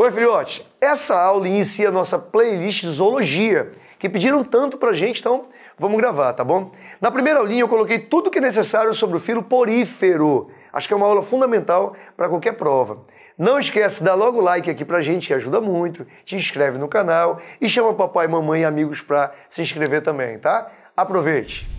Oi, filhote! Essa aula inicia a nossa playlist Zoologia, que pediram tanto pra gente, então vamos gravar, tá bom? Na primeira aulinha eu coloquei tudo que é necessário sobre o filo porífero. Acho que é uma aula fundamental para qualquer prova. Não esquece, dá logo like aqui pra gente, que ajuda muito. Te inscreve no canal e chama papai, mamãe e amigos para se inscrever também, tá? Aproveite!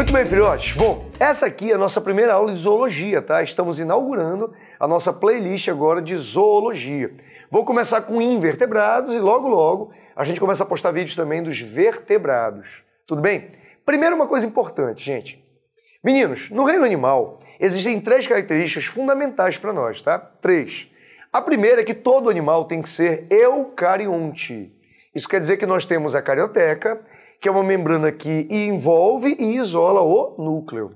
Muito bem, filhotes. Bom, essa aqui é a nossa primeira aula de zoologia, tá? Estamos inaugurando a nossa playlist agora de zoologia. Vou começar com invertebrados e logo, logo a gente começa a postar vídeos também dos vertebrados. Tudo bem? Primeiro, uma coisa importante, gente. Meninos, no reino animal existem três características fundamentais para nós, tá? Três. A primeira é que todo animal tem que ser eucarionte. Isso quer dizer que nós temos a carioteca, que é uma membrana que envolve e isola o núcleo.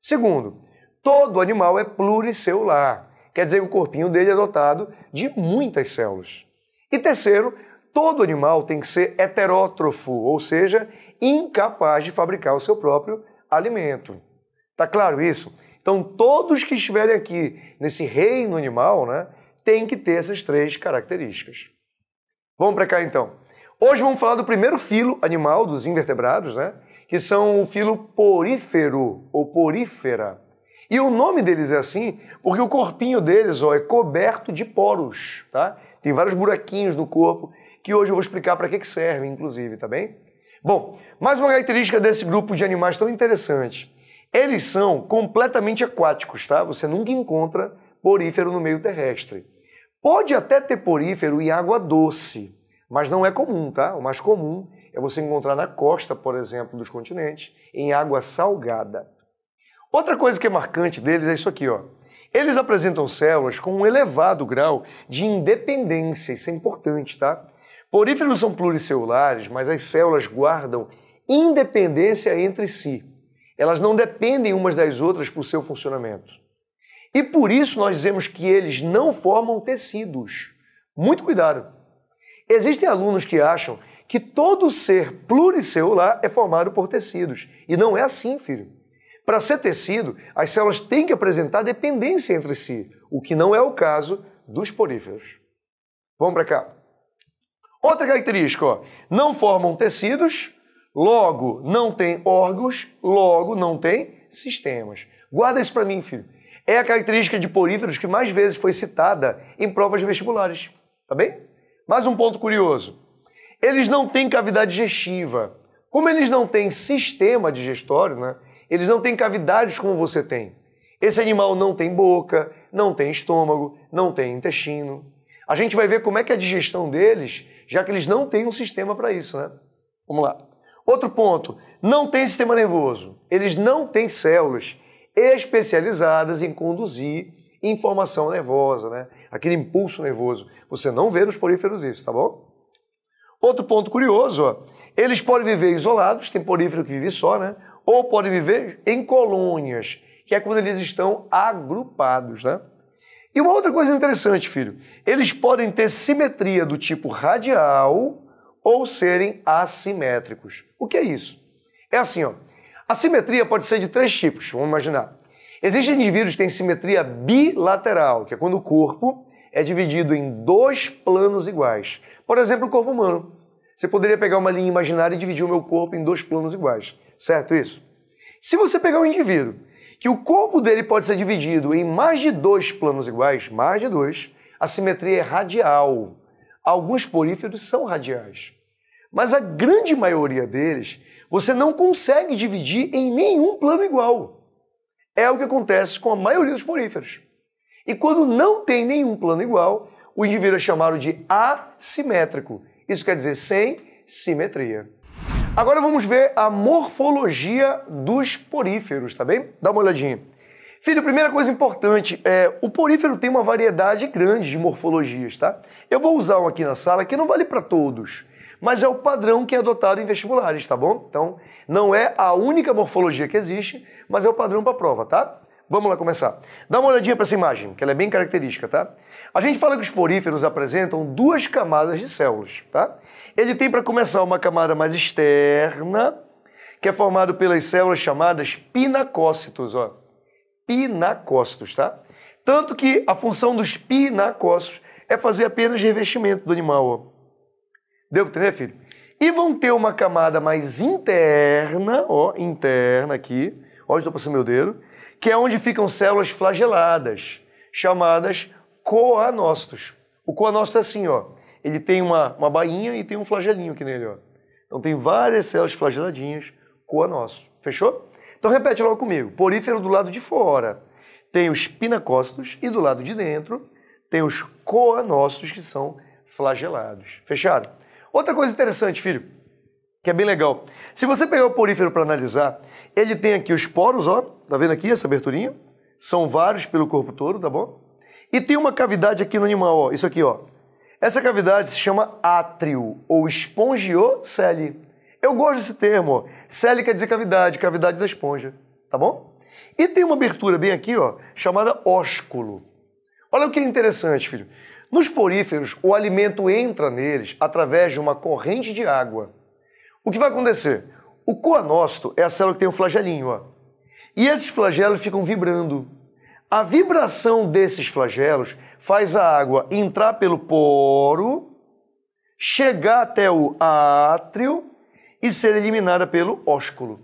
Segundo, todo animal é pluricelular, quer dizer que o corpinho dele é dotado de muitas células. E terceiro, todo animal tem que ser heterótrofo, ou seja, incapaz de fabricar o seu próprio alimento. Tá claro isso? Então, todos que estiverem aqui nesse reino animal, né, tem que ter essas três características. Vamos para cá então. Hoje vamos falar do primeiro filo animal dos invertebrados, né? Que são o filo porífero ou porífera. E o nome deles é assim porque o corpinho deles ó, é coberto de poros, tá? Tem vários buraquinhos no corpo que hoje eu vou explicar para que, que servem, inclusive, tá bem? Bom, mais uma característica desse grupo de animais tão interessante. Eles são completamente aquáticos, tá? Você nunca encontra porífero no meio terrestre. Pode até ter porífero em água doce, mas não é comum, tá? O mais comum é você encontrar na costa, por exemplo, dos continentes, em água salgada. Outra coisa que é marcante deles é isso aqui, ó. Eles apresentam células com um elevado grau de independência, isso é importante, tá? Poríferos são pluricelulares, mas as células guardam independência entre si. Elas não dependem umas das outras para o seu funcionamento. E por isso nós dizemos que eles não formam tecidos. Muito cuidado! Existem alunos que acham que todo ser pluricelular é formado por tecidos. E não é assim, filho. Para ser tecido, as células têm que apresentar dependência entre si, o que não é o caso dos poríferos. Vamos para cá. Outra característica, ó. não formam tecidos, logo não tem órgãos, logo não tem sistemas. Guarda isso para mim, filho. É a característica de poríferos que mais vezes foi citada em provas vestibulares. Tá bem? Mais um ponto curioso. Eles não têm cavidade digestiva. Como eles não têm sistema digestório, né? Eles não têm cavidades como você tem. Esse animal não tem boca, não tem estômago, não tem intestino. A gente vai ver como é que é a digestão deles, já que eles não têm um sistema para isso, né? Vamos lá. Outro ponto, não tem sistema nervoso. Eles não têm células especializadas em conduzir informação nervosa, né? aquele impulso nervoso. Você não vê nos poríferos isso, tá bom? Outro ponto curioso, ó, eles podem viver isolados, tem porífero que vive só, né? ou podem viver em colônias, que é quando eles estão agrupados. Né? E uma outra coisa interessante, filho, eles podem ter simetria do tipo radial ou serem assimétricos. O que é isso? É assim, ó. A simetria pode ser de três tipos, vamos imaginar. Existem indivíduos que têm simetria bilateral, que é quando o corpo é dividido em dois planos iguais. Por exemplo, o corpo humano. Você poderia pegar uma linha imaginária e dividir o meu corpo em dois planos iguais, certo isso? Se você pegar um indivíduo que o corpo dele pode ser dividido em mais de dois planos iguais, mais de dois, a simetria é radial. Alguns políferos são radiais. Mas a grande maioria deles, você não consegue dividir em nenhum plano igual. É o que acontece com a maioria dos poríferos. E quando não tem nenhum plano igual, o indivíduo é chamado de assimétrico. Isso quer dizer sem simetria. Agora vamos ver a morfologia dos poríferos, tá bem? Dá uma olhadinha. Filho, primeira coisa importante, é, o porífero tem uma variedade grande de morfologias, tá? Eu vou usar um aqui na sala que não vale para todos, mas é o padrão que é adotado em vestibulares, tá bom? Então, não é a única morfologia que existe, mas é o padrão para a prova, tá? Vamos lá começar. Dá uma olhadinha para essa imagem, que ela é bem característica, tá? A gente fala que os poríferos apresentam duas camadas de células, tá? Ele tem para começar uma camada mais externa, que é formado pelas células chamadas pinacócitos, ó. Pinacócitos, tá? Tanto que a função dos pinacócitos é fazer apenas revestimento do animal, ó. Deu para entender, filho? E vão ter uma camada mais interna, ó, interna aqui, ó, estou passando meu dedo, que é onde ficam células flageladas, chamadas coanócitos. O coanócito é assim, ó, ele tem uma, uma bainha e tem um flagelinho aqui nele, ó. Então tem várias células flageladinhas, coanócitos. Fechou? Então repete logo comigo. Porífero do lado de fora tem os pinacócitos e do lado de dentro tem os coanócitos que são flagelados. Fechado? Outra coisa interessante, filho, que é bem legal. Se você pegar o porífero para analisar, ele tem aqui os poros, ó, tá vendo aqui essa aberturinha? São vários pelo corpo todo, tá bom? E tem uma cavidade aqui no animal, ó, isso aqui, ó. Essa cavidade se chama átrio ou espongiocele. Eu gosto desse termo, ó. Cele quer dizer cavidade, cavidade da esponja, tá bom? E tem uma abertura bem aqui, ó, chamada ósculo. Olha o que é interessante, filho. Nos poríferos, o alimento entra neles através de uma corrente de água. O que vai acontecer? O coanócito é a célula que tem o um flagelinho, ó. E esses flagelos ficam vibrando. A vibração desses flagelos faz a água entrar pelo poro, chegar até o átrio e ser eliminada pelo ósculo.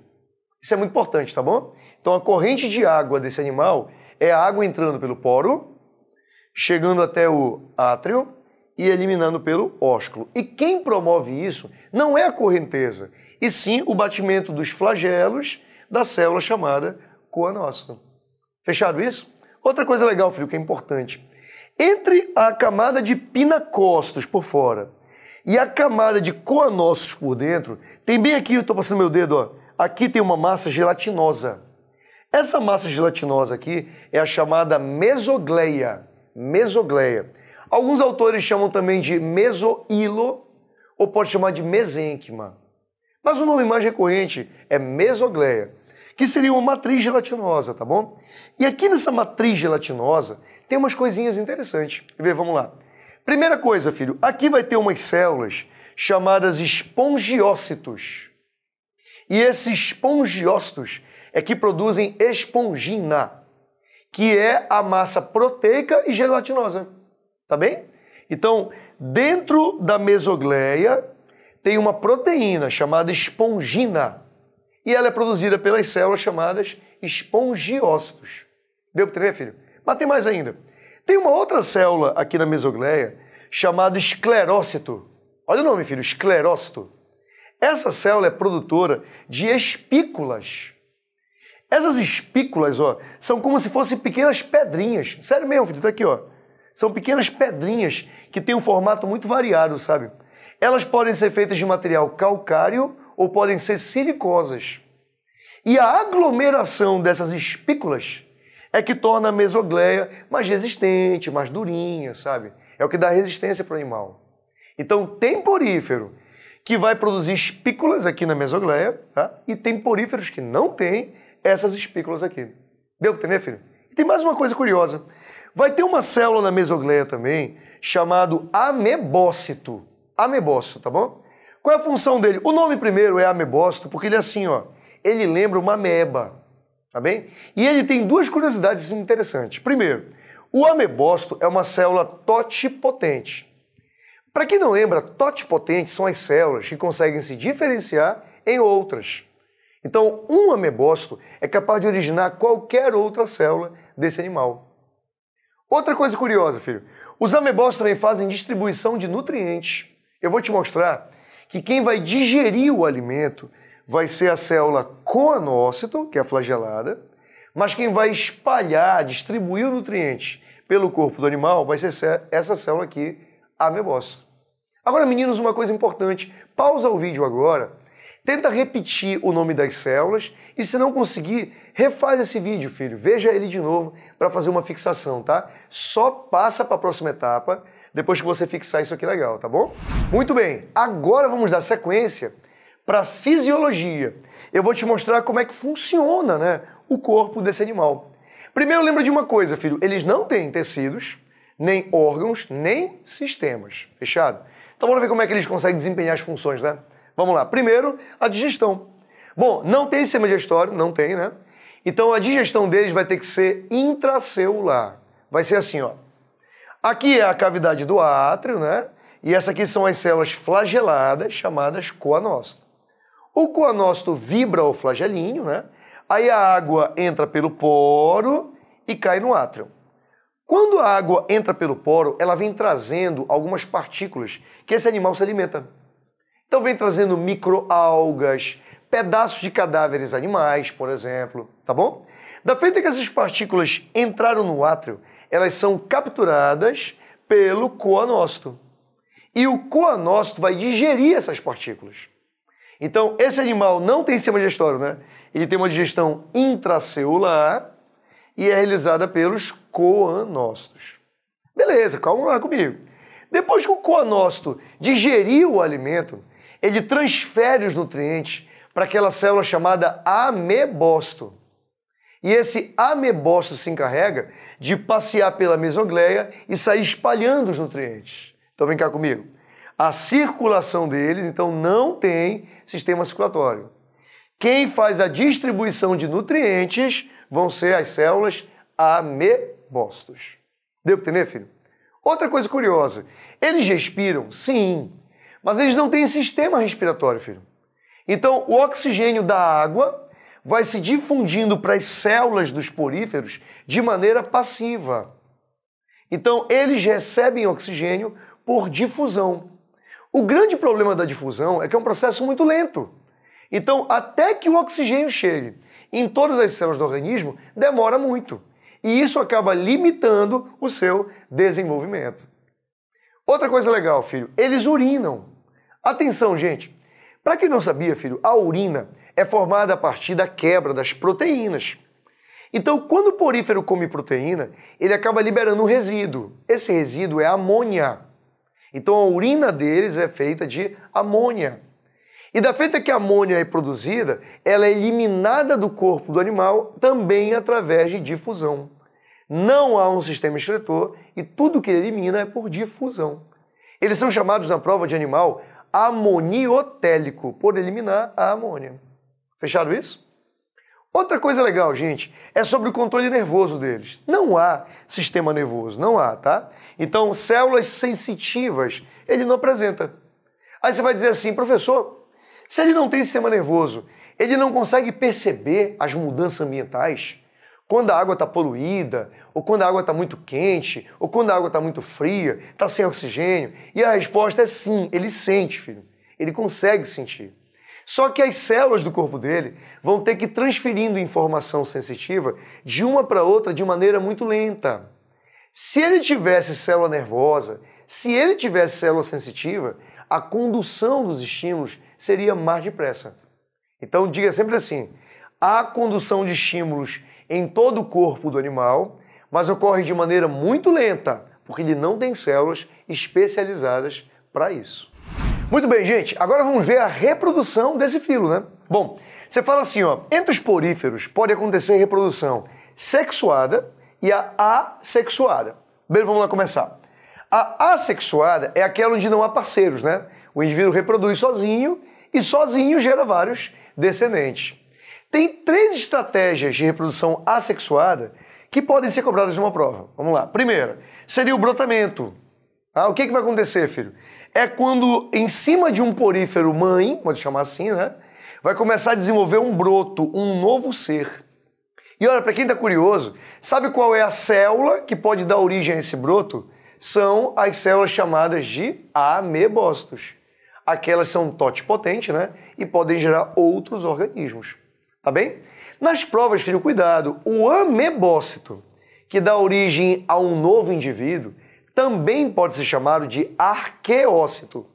Isso é muito importante, tá bom? Então a corrente de água desse animal é a água entrando pelo poro, chegando até o átrio e eliminando pelo ósculo. E quem promove isso não é a correnteza, e sim o batimento dos flagelos da célula chamada coanócito. Fechado isso? Outra coisa legal, filho, que é importante. Entre a camada de pinacostos por fora e a camada de coanócitos por dentro, tem bem aqui, eu estou passando meu dedo, ó, aqui tem uma massa gelatinosa. Essa massa gelatinosa aqui é a chamada mesogleia mesogleia. Alguns autores chamam também de mesoilo, ou pode chamar de mesênquima. Mas o nome mais recorrente é mesogleia, que seria uma matriz gelatinosa, tá bom? E aqui nessa matriz gelatinosa tem umas coisinhas interessantes. Vê, vamos lá. Primeira coisa, filho, aqui vai ter umas células chamadas espongiócitos. E esses espongiócitos é que produzem espongina que é a massa proteica e gelatinosa. Tá bem? Então, dentro da mesogleia tem uma proteína chamada espongina. E ela é produzida pelas células chamadas espongiócitos. Deu para entender, filho? Mas tem mais ainda. Tem uma outra célula aqui na mesogleia chamada esclerócito. Olha o nome, filho, esclerócito. Essa célula é produtora de espículas. Essas espículas, ó, são como se fossem pequenas pedrinhas. Sério mesmo, filho, tá aqui, ó. São pequenas pedrinhas que têm um formato muito variado, sabe? Elas podem ser feitas de material calcário ou podem ser silicosas. E a aglomeração dessas espículas é que torna a mesogleia mais resistente, mais durinha, sabe? É o que dá resistência para o animal. Então, tem porífero que vai produzir espículas aqui na mesogleia, tá? E poríferos que não tem essas espículas aqui. Deu para entender, filho? E tem mais uma coisa curiosa. Vai ter uma célula na mesogleia também, chamado amebócito. Amebócito, tá bom? Qual é a função dele? O nome primeiro é amebócito, porque ele é assim, ó. Ele lembra uma ameba, tá bem? E ele tem duas curiosidades interessantes. Primeiro, o amebócito é uma célula totipotente. Para quem não lembra, totipotentes são as células que conseguem se diferenciar em outras. Então, um amebócito é capaz de originar qualquer outra célula desse animal. Outra coisa curiosa, filho. Os amebócitos também fazem distribuição de nutrientes. Eu vou te mostrar que quem vai digerir o alimento vai ser a célula coanócito, que é a flagelada, mas quem vai espalhar, distribuir o nutriente pelo corpo do animal vai ser essa célula aqui, a amebócito. Agora, meninos, uma coisa importante. Pausa o vídeo agora Tenta repetir o nome das células e se não conseguir, refaz esse vídeo, filho. Veja ele de novo para fazer uma fixação, tá? Só passa para a próxima etapa depois que você fixar isso aqui legal, tá bom? Muito bem, agora vamos dar sequência para fisiologia. Eu vou te mostrar como é que funciona, né, o corpo desse animal. Primeiro lembra de uma coisa, filho, eles não têm tecidos, nem órgãos, nem sistemas, fechado? Então vamos ver como é que eles conseguem desempenhar as funções, né? Vamos lá. Primeiro, a digestão. Bom, não tem sistema digestório, não tem, né? Então a digestão deles vai ter que ser intracelular. Vai ser assim, ó. Aqui é a cavidade do átrio, né? E essas aqui são as células flageladas, chamadas coanócito. O coanócito vibra o flagelinho, né? Aí a água entra pelo poro e cai no átrio. Quando a água entra pelo poro, ela vem trazendo algumas partículas que esse animal se alimenta. Então vem trazendo microalgas, pedaços de cadáveres animais, por exemplo, tá bom? Da feita que essas partículas entraram no átrio, elas são capturadas pelo coanócito. E o coanócito vai digerir essas partículas. Então, esse animal não tem sistema digestório, né? Ele tem uma digestão intracelular e é realizada pelos coanócitos. Beleza, calma lá comigo. Depois que o coanócito digeriu o alimento, ele transfere os nutrientes para aquela célula chamada amebócito. E esse amebócito se encarrega de passear pela mesogleia e sair espalhando os nutrientes. Então vem cá comigo. A circulação deles, então, não tem sistema circulatório. Quem faz a distribuição de nutrientes vão ser as células amebócitos. Deu para entender, filho? Outra coisa curiosa, eles respiram? Sim. Mas eles não têm sistema respiratório, filho. Então, o oxigênio da água vai se difundindo para as células dos poríferos de maneira passiva. Então, eles recebem oxigênio por difusão. O grande problema da difusão é que é um processo muito lento. Então, até que o oxigênio chegue em todas as células do organismo, demora muito. E isso acaba limitando o seu desenvolvimento. Outra coisa legal, filho, eles urinam. Atenção, gente! Para quem não sabia, filho, a urina é formada a partir da quebra das proteínas. Então, quando o porífero come proteína, ele acaba liberando um resíduo. Esse resíduo é amônia. Então, a urina deles é feita de amônia. E da feita que a amônia é produzida, ela é eliminada do corpo do animal também através de difusão. Não há um sistema excretor e tudo que ele elimina é por difusão. Eles são chamados na prova de animal amoniotélico, por eliminar a amônia. Fecharam isso? Outra coisa legal, gente, é sobre o controle nervoso deles. Não há sistema nervoso, não há, tá? Então, células sensitivas ele não apresenta. Aí você vai dizer assim, professor, se ele não tem sistema nervoso, ele não consegue perceber as mudanças ambientais? Quando a água está poluída, ou quando a água está muito quente, ou quando a água está muito fria, está sem oxigênio? E a resposta é sim, ele sente, filho. Ele consegue sentir. Só que as células do corpo dele vão ter que ir transferindo informação sensitiva de uma para outra de maneira muito lenta. Se ele tivesse célula nervosa, se ele tivesse célula sensitiva, a condução dos estímulos seria mais depressa. Então diga sempre assim: a condução de estímulos em todo o corpo do animal, mas ocorre de maneira muito lenta, porque ele não tem células especializadas para isso. Muito bem, gente, agora vamos ver a reprodução desse filo, né? Bom, você fala assim, ó, entre os poríferos pode acontecer reprodução sexuada e a assexuada. Bem, vamos lá começar. A assexuada é aquela onde não há parceiros, né? O indivíduo reproduz sozinho e sozinho gera vários descendentes. Tem três estratégias de reprodução assexuada que podem ser cobradas numa prova. Vamos lá. Primeira, seria o brotamento. Ah, o que, que vai acontecer, filho? É quando em cima de um porífero mãe, pode chamar assim, né? Vai começar a desenvolver um broto, um novo ser. E olha, para quem está curioso, sabe qual é a célula que pode dar origem a esse broto? São as células chamadas de amebócitos. Aquelas são totipotentes, né? E podem gerar outros organismos. Tá bem? Nas provas, filho, cuidado. O amebócito, que dá origem a um novo indivíduo, também pode ser chamado de arqueócito.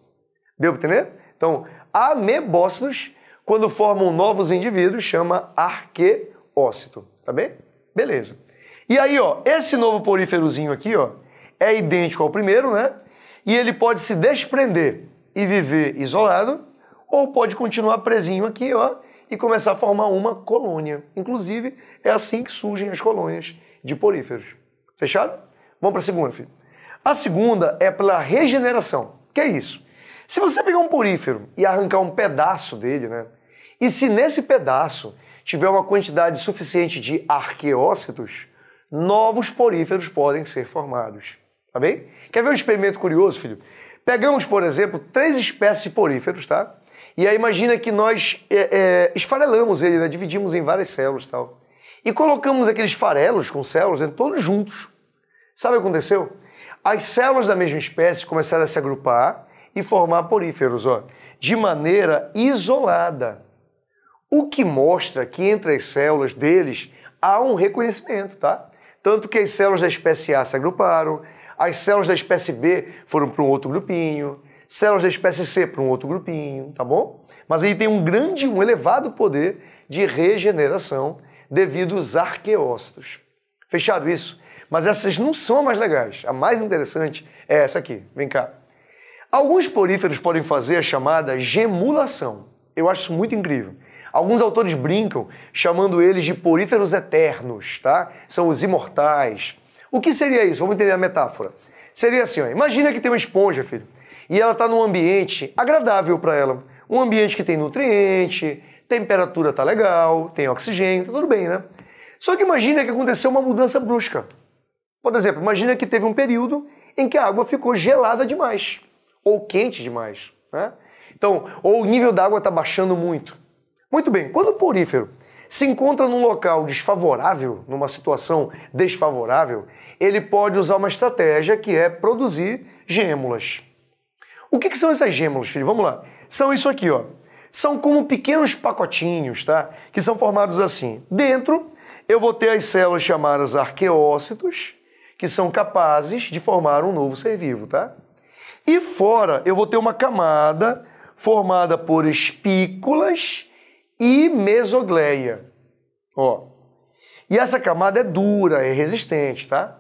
Deu para entender? Então, amebócitos, quando formam novos indivíduos, chama arqueócito. Tá bem? Beleza. E aí, ó, esse novo poríferozinho aqui, ó, é idêntico ao primeiro, né? E ele pode se desprender e viver isolado, ou pode continuar presinho aqui, ó, e começar a formar uma colônia. Inclusive, é assim que surgem as colônias de poríferos. Fechado? Vamos para a segunda, filho. A segunda é pela regeneração. Que é isso? Se você pegar um porífero e arrancar um pedaço dele, né? E se nesse pedaço tiver uma quantidade suficiente de arqueócitos, novos poríferos podem ser formados. Tá bem? Quer ver um experimento curioso, filho? Pegamos, por exemplo, três espécies de poríferos, tá? E aí imagina que nós é, é, esfarelamos ele, né? dividimos em várias células e tal. E colocamos aqueles farelos com células né? todos juntos. Sabe o que aconteceu? As células da mesma espécie começaram a se agrupar e formar poríferos, ó, de maneira isolada. O que mostra que entre as células deles há um reconhecimento, tá? Tanto que as células da espécie A se agruparam, as células da espécie B foram para um outro grupinho, células da espécie C para um outro grupinho, tá bom? Mas aí tem um grande, um elevado poder de regeneração devido aos arqueócitos. Fechado isso? Mas essas não são mais legais. A mais interessante é essa aqui. Vem cá. Alguns poríferos podem fazer a chamada gemulação. Eu acho isso muito incrível. Alguns autores brincam chamando eles de poríferos eternos, tá? São os imortais. O que seria isso? Vamos entender a metáfora. Seria assim, ó. imagina que tem uma esponja, filho e ela está num ambiente agradável para ela. Um ambiente que tem nutriente, temperatura está legal, tem oxigênio, está tudo bem, né? Só que imagina que aconteceu uma mudança brusca. Por exemplo, imagina que teve um período em que a água ficou gelada demais ou quente demais, né? Então, ou o nível da água está baixando muito. Muito bem, quando o porífero se encontra num local desfavorável, numa situação desfavorável, ele pode usar uma estratégia que é produzir gêmulas. O que, que são essas gêmulas, filho? Vamos lá. São isso aqui, ó. São como pequenos pacotinhos, tá? Que são formados assim. Dentro, eu vou ter as células chamadas arqueócitos, que são capazes de formar um novo ser vivo, tá? E fora, eu vou ter uma camada formada por espículas e mesogleia. Ó. E essa camada é dura, é resistente, tá?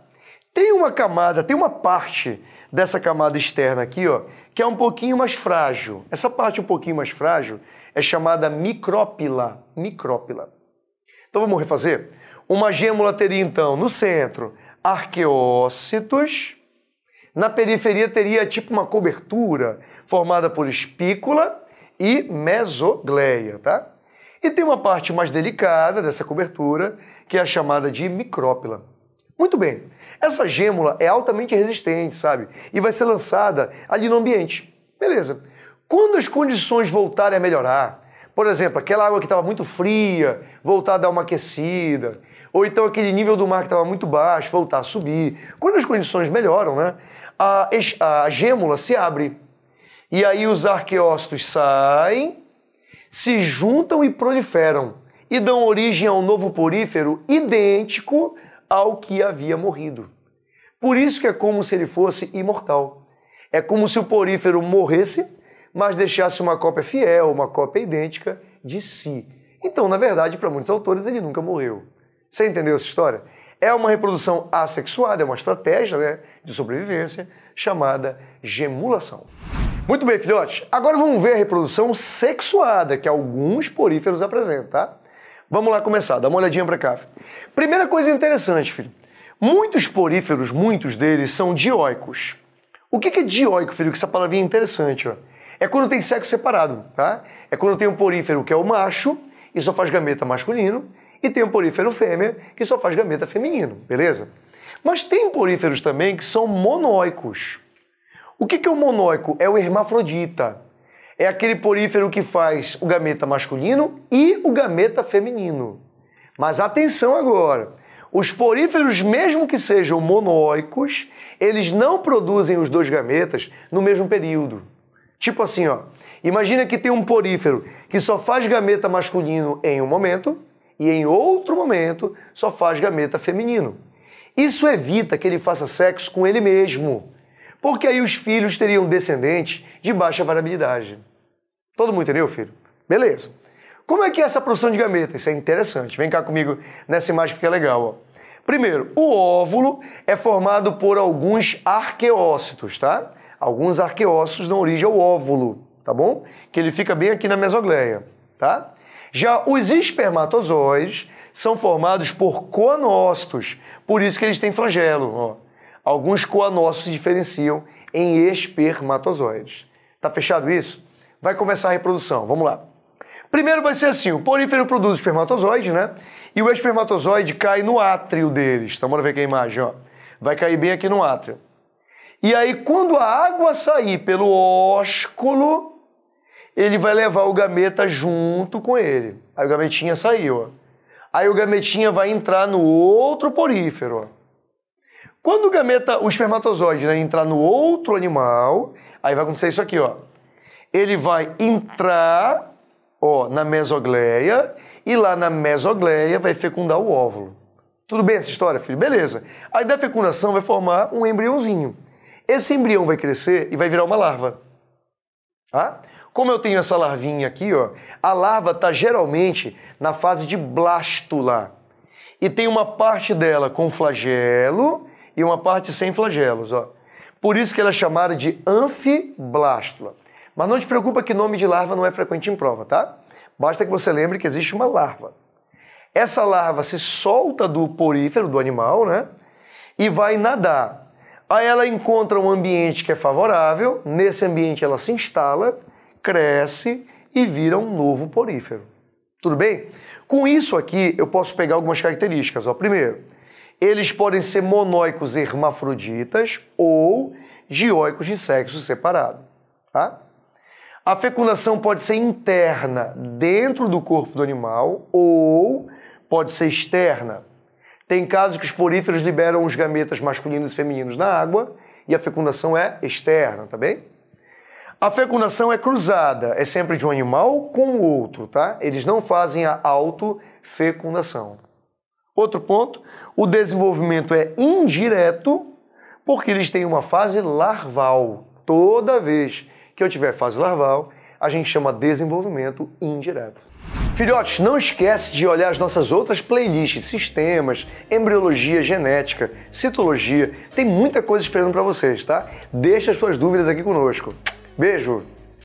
Tem uma camada, tem uma parte dessa camada externa aqui, ó, que é um pouquinho mais frágil. Essa parte um pouquinho mais frágil é chamada micrópila. Micrópila. Então vamos refazer? Uma gêmula teria então no centro arqueócitos, na periferia teria tipo uma cobertura formada por espícula e mesogleia, tá? E tem uma parte mais delicada dessa cobertura, que é a chamada de micrópila. Muito bem, essa gêmula é altamente resistente, sabe? E vai ser lançada ali no ambiente. Beleza. Quando as condições voltarem a melhorar, por exemplo, aquela água que estava muito fria voltar a dar uma aquecida, ou então aquele nível do mar que estava muito baixo voltar a subir. Quando as condições melhoram, né? A, a gêmula se abre. E aí os arqueócitos saem, se juntam e proliferam e dão origem a um novo porífero idêntico ao que havia morrido. Por isso que é como se ele fosse imortal. É como se o porífero morresse, mas deixasse uma cópia fiel, uma cópia idêntica de si. Então, na verdade, para muitos autores, ele nunca morreu. Você entendeu essa história? É uma reprodução assexuada, é uma estratégia né, de sobrevivência chamada gemulação. Muito bem, filhotes, agora vamos ver a reprodução sexuada que alguns poríferos apresentam, tá? Vamos lá começar, dá uma olhadinha para cá. Primeira coisa interessante, filho. Muitos poríferos, muitos deles, são dioicos. O que é dioico, filho? Que essa palavrinha é interessante, ó. É quando tem sexo separado, tá? É quando tem um porífero que é o macho e só faz gameta masculino, e tem um porífero fêmea que só faz gameta feminino, beleza? Mas tem poríferos também que são monóicos. O que é o monóico? É o hermafrodita é aquele porífero que faz o gameta masculino e o gameta feminino. Mas atenção agora. Os poríferos, mesmo que sejam monóicos, eles não produzem os dois gametas no mesmo período. Tipo assim, ó. Imagina que tem um porífero que só faz gameta masculino em um momento e em outro momento só faz gameta feminino. Isso evita que ele faça sexo com ele mesmo, porque aí os filhos teriam descendentes de baixa variabilidade. Todo mundo entendeu, filho? Beleza. Como é que é essa produção de gameta? Isso é interessante. Vem cá comigo nessa imagem que é legal. Ó. Primeiro, o óvulo é formado por alguns arqueócitos, tá? Alguns arqueócitos dão origem ao óvulo, tá bom? Que ele fica bem aqui na mesogleia, tá? Já os espermatozoides são formados por coanócitos, por isso que eles têm flagelo, ó. Alguns coanócitos se diferenciam em espermatozoides. Tá fechado isso? vai começar a reprodução. Vamos lá. Primeiro vai ser assim, o porífero produz espermatozoide, né? E o espermatozoide cai no átrio deles. Então bora ver aqui a imagem, ó. Vai cair bem aqui no átrio. E aí quando a água sair pelo ósculo, ele vai levar o gameta junto com ele. Aí o gametinha saiu, ó. Aí o gametinha vai entrar no outro porífero, ó. Quando o gameta, o espermatozoide, né, entrar no outro animal, aí vai acontecer isso aqui, ó ele vai entrar ó, na mesogleia e lá na mesogleia vai fecundar o óvulo. Tudo bem essa história, filho? Beleza. Aí da fecundação vai formar um embriãozinho. Esse embrião vai crescer e vai virar uma larva. Tá? Como eu tenho essa larvinha aqui, ó, a larva está geralmente na fase de blástula. E tem uma parte dela com flagelo e uma parte sem flagelos. Ó. Por isso que ela é chamada de anfiblástula. Mas não te preocupa que nome de larva não é frequente em prova, tá? Basta que você lembre que existe uma larva. Essa larva se solta do porífero do animal, né? E vai nadar. Aí ela encontra um ambiente que é favorável, nesse ambiente ela se instala, cresce e vira um novo porífero. Tudo bem? Com isso aqui eu posso pegar algumas características. Ó. Primeiro, eles podem ser monóicos hermafroditas ou dioicos de sexo separado. Tá? A fecundação pode ser interna, dentro do corpo do animal, ou pode ser externa. Tem casos que os poríferos liberam os gametas masculinos e femininos na água e a fecundação é externa, tá bem? A fecundação é cruzada, é sempre de um animal com o outro, tá? Eles não fazem a autofecundação. Outro ponto, o desenvolvimento é indireto porque eles têm uma fase larval. Toda vez que eu tiver fase larval, a gente chama desenvolvimento indireto. Filhotes, não esquece de olhar as nossas outras playlists, sistemas, embriologia genética, citologia, tem muita coisa esperando para vocês, tá? Deixa as suas dúvidas aqui conosco. Beijo!